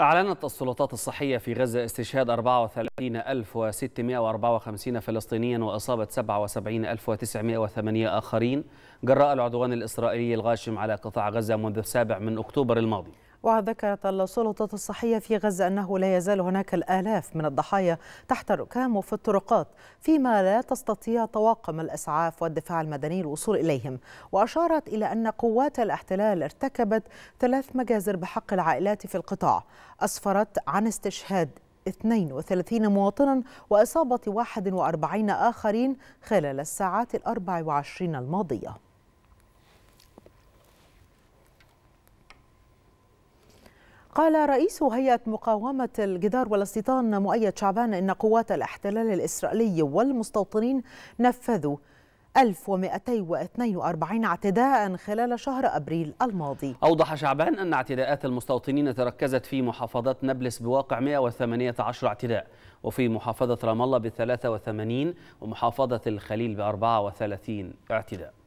أعلنت السلطات الصحية في غزة استشهاد 34654 فلسطينيا وإصابة 77908 آخرين جراء العدوان الإسرائيلي الغاشم على قطاع غزة منذ السابع من أكتوبر الماضي وذكرت السلطات الصحية في غزة أنه لا يزال هناك الآلاف من الضحايا تحت الركام وفي الطرقات فيما لا تستطيع طواقم الإسعاف والدفاع المدني الوصول إليهم وأشارت إلى أن قوات الاحتلال ارتكبت ثلاث مجازر بحق العائلات في القطاع أسفرت عن استشهاد 32 مواطنا وإصابة 41 آخرين خلال الساعات الأربع وعشرين الماضية قال رئيس هيئة مقاومة الجدار والاستيطان مؤيد شعبان إن قوات الاحتلال الإسرائيلي والمستوطنين نفذوا 1242 اعتداء خلال شهر أبريل الماضي أوضح شعبان أن اعتداءات المستوطنين تركزت في محافظة نابلس بواقع 118 اعتداء وفي محافظة رام الله ب 83 ومحافظة الخليل ب 34 اعتداء